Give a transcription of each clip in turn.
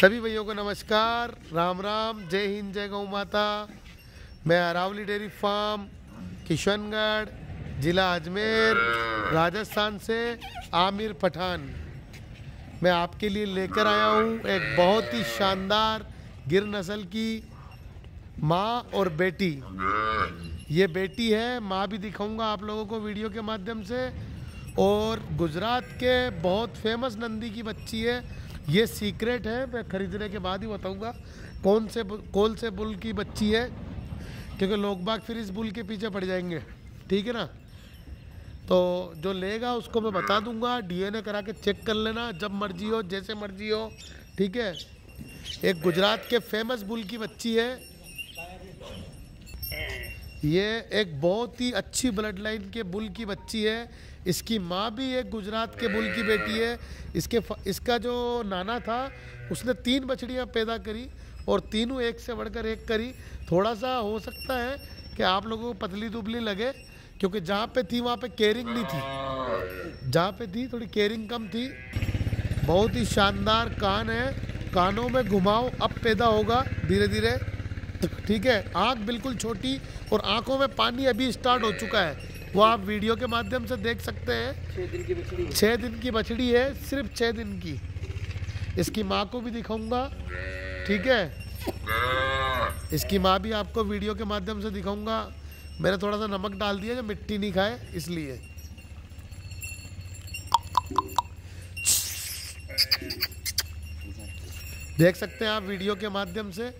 सभी भैयों को नमस्कार राम राम जय हिंद जय गौ माता मैं अरावली डेयरी फार्म किशनगढ़ ज़िला अजमेर राजस्थान से आमिर पठान मैं आपके लिए लेकर आया हूँ एक बहुत ही शानदार गिर नस्ल की माँ और बेटी ये बेटी है माँ भी दिखाऊंगा आप लोगों को वीडियो के माध्यम से और गुजरात के बहुत फेमस नंदी की बच्ची है ये सीक्रेट है मैं ख़रीदने के बाद ही बताऊँगा कौन से कौन से बुल की बच्ची है क्योंकि लोग बाग फिर इस बुल के पीछे पड़ जाएंगे ठीक है ना तो जो लेगा उसको मैं बता दूंगा डीएनए करा के चेक कर लेना जब मर्जी हो जैसे मर्जी हो ठीक है एक गुजरात के फेमस बुल की बच्ची है ये एक बहुत ही अच्छी ब्लड लाइन के बुल की बच्ची है इसकी माँ भी एक गुजरात के बुल की बेटी है इसके इसका जो नाना था उसने तीन बछड़ियाँ पैदा करी और तीनों एक से बढ़कर एक करी थोड़ा सा हो सकता है कि आप लोगों को पतली दुबली लगे क्योंकि जहाँ पे थी वहाँ पे केयरिंग नहीं थी जहाँ पे थी थोड़ी केयरिंग कम थी बहुत ही शानदार कान है कानों में घुमाओ अब पैदा होगा धीरे धीरे ठीक है आँख बिल्कुल छोटी और आँखों में पानी अभी स्टार्ट हो चुका है वो आप वीडियो के माध्यम से देख सकते हैं छः दिन की बछड़ी दिन की बछड़ी है सिर्फ छः दिन की इसकी माँ को भी दिखाऊंगा ठीक है इसकी माँ भी आपको वीडियो के माध्यम से दिखाऊंगा मैंने थोड़ा सा नमक डाल दिया जो मिट्टी नहीं खाए इसलिए देख सकते हैं आप वीडियो के माध्यम से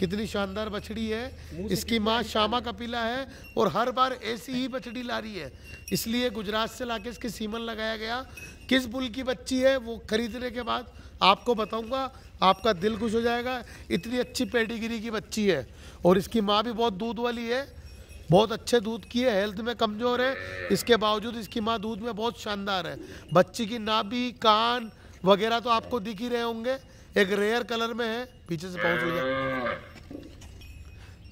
कितनी शानदार बछड़ी है इसकी माँ श्यामा कपिला है और हर बार ऐसी ही बछड़ी ला रही है इसलिए गुजरात से लाके इसके सीमन लगाया गया किस बुल की बच्ची है वो खरीदने के बाद आपको बताऊंगा आपका दिल खुश हो जाएगा इतनी अच्छी पेडिगिरी की बच्ची है और इसकी माँ भी बहुत दूध वाली है बहुत अच्छे दूध की है हेल्थ में कमज़ोर है इसके बावजूद इसकी माँ दूध में बहुत शानदार है बच्ची की नाभी कान वगैरह तो आपको दिख ही रहे होंगे एक रेयर कलर में है पीछे से पहुंच गया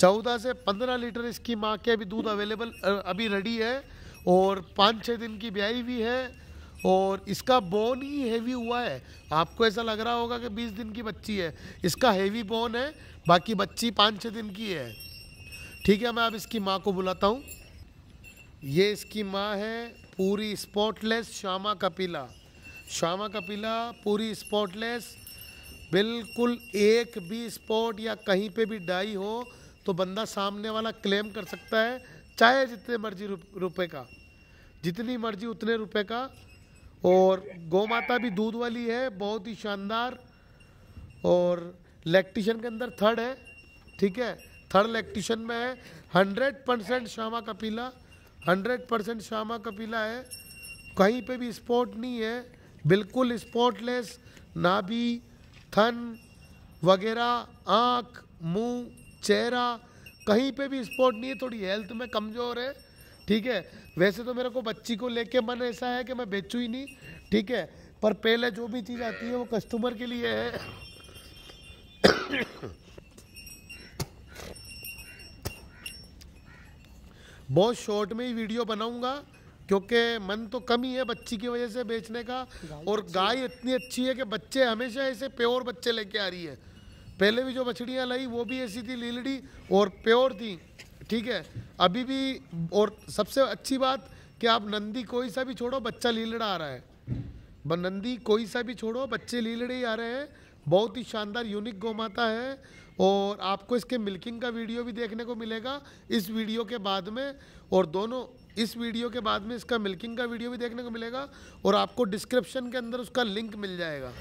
चौदह से पंद्रह लीटर इसकी माँ के अभी दूध अवेलेबल अभी रेडी है और पाँच छः दिन की ब्याई भी है और इसका बोन ही हैवी हुआ है आपको ऐसा लग रहा होगा कि बीस दिन की बच्ची है इसका हैवी बोन है बाकी बच्ची पाँच छः दिन की है ठीक है मैं अब इसकी माँ को बुलाता हूँ ये इसकी माँ है पूरी स्पॉटलेस श्यामा कपिला श्यामा कपिला पूरी स्पॉटलेस बिल्कुल एक भी स्पॉट या कहीं पे भी डाई हो तो बंदा सामने वाला क्लेम कर सकता है चाहे जितने मर्जी रुपए का जितनी मर्जी उतने रुपए का और गौ माता भी दूध वाली है बहुत ही शानदार और लैक्टिशन के अंदर थर्ड है ठीक है थर्ड लैक्टिशन में है हंड्रेड परसेंट श्यामा का पीला हंड्रेड परसेंट श्यामा का पीला है कहीं पे भी स्पॉट नहीं है बिल्कुल स्पॉटलेस ना भी थन वगैरह आँख मुंह चेहरा कहीं पे भी स्पॉट नहीं है थोड़ी हेल्थ में कमज़ोर है ठीक है वैसे तो मेरे को बच्ची को लेके मन ऐसा है कि मैं बेचू ही नहीं ठीक है पर पहले जो भी चीज़ आती है वो कस्टमर के लिए है बहुत शॉर्ट में ही वीडियो बनाऊंगा क्योंकि मन तो कम ही है बच्ची की वजह से बेचने का और गाय इतनी अच्छी है कि बच्चे हमेशा ऐसे प्योर बच्चे लेके आ रही है पहले भी जो बछड़ियाँ लाई वो भी ऐसी थी लीलड़ी और प्योर थी ठीक है अभी भी और सबसे अच्छी बात कि आप नंदी कोई सा भी छोड़ो बच्चा लीलड़ा आ रहा है नंदी कोई सा भी छोड़ो बच्चे लीलड़े ही आ रहे हैं बहुत ही शानदार यूनिक गौ माता है और आपको इसके मिल्किंग का वीडियो भी देखने को मिलेगा इस वीडियो के बाद में और दोनों इस वीडियो के बाद में इसका मिल्किंग का वीडियो भी देखने को मिलेगा और आपको डिस्क्रिप्शन के अंदर उसका लिंक मिल जाएगा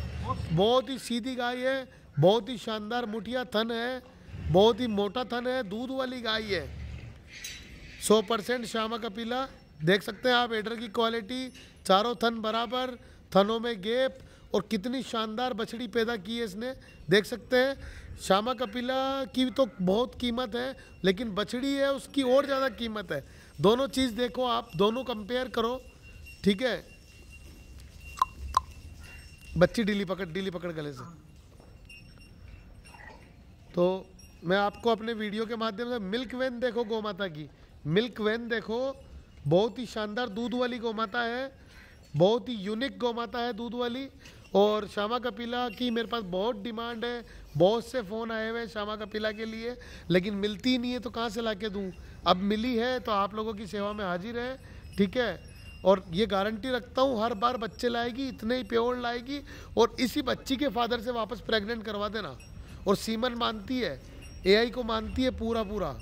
बहुत ही सीधी गाय है बहुत ही शानदार मुठिया थन है बहुत ही मोटा थन है दूध वाली गाय है सौ परसेंट श्यामा कपीला देख सकते हैं आप एडर की क्वालिटी चारों थन बराबर थनों में गेप और कितनी शानदार बछड़ी पैदा की है इसने देख सकते हैं श्यामा कपिला की तो बहुत कीमत है लेकिन बछड़ी है उसकी और ज़्यादा कीमत है दोनों चीज़ देखो आप दोनों कंपेयर करो ठीक है बच्ची डीली पकड़ डीली पकड़ गले से तो मैं आपको अपने वीडियो के माध्यम से मिल्क वैन देखो गौ माता की मिल्क वैन देखो बहुत ही शानदार दूध वाली गौ माता है बहुत ही यूनिक गौ माता है दूध वाली और श्यामा कपिला की मेरे पास बहुत डिमांड है बहुत से फ़ोन आए हुए हैं श्यामा कपिला के लिए लेकिन मिलती नहीं है तो कहाँ से ला के दूँ अब मिली है तो आप लोगों की सेवा में हाजिर है ठीक है और ये गारंटी रखता हूँ हर बार बच्चे लाएगी इतने ही प्योर लाएगी और इसी बच्ची के फादर से वापस प्रेग्नेंट करवा देना और सीमन मानती है एआई को मानती है पूरा पूरा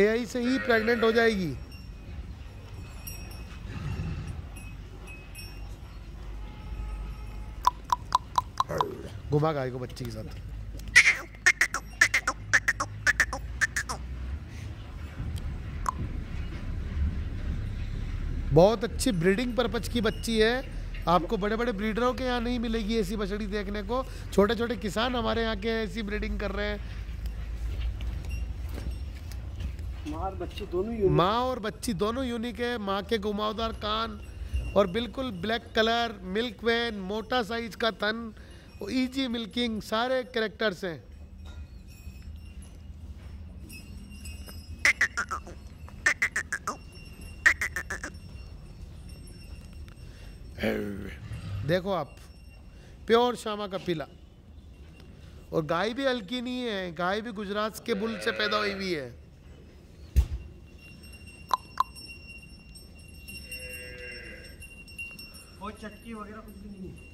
एआई से ही प्रेग्नेंट हो जाएगी घुमा गाय को बच्चे के साथ बहुत अच्छी ब्रीडिंग परपज की बच्ची है आपको बड़े बड़े ब्रीडरों के यहाँ नहीं मिलेगी ऐसी बछड़ी देखने को छोटे छोटे किसान हमारे यहाँ के ऐसी ब्रीडिंग कर रहे हैं माँ बच्ची दोनों माँ और बच्ची दोनों यूनिक है माँ के घुमावदार कान और बिल्कुल ब्लैक कलर मिल्क वैन मोटा साइज का तन ईजी मिल्किंग e सारे करेक्टर्स हैं देखो आप प्योर श्यामा का पीला और गाय भी हल्की नहीं है गाय भी गुजरात के बुल से पैदा हुई हुई है और चटकी वगैरह कुछ भी नहीं है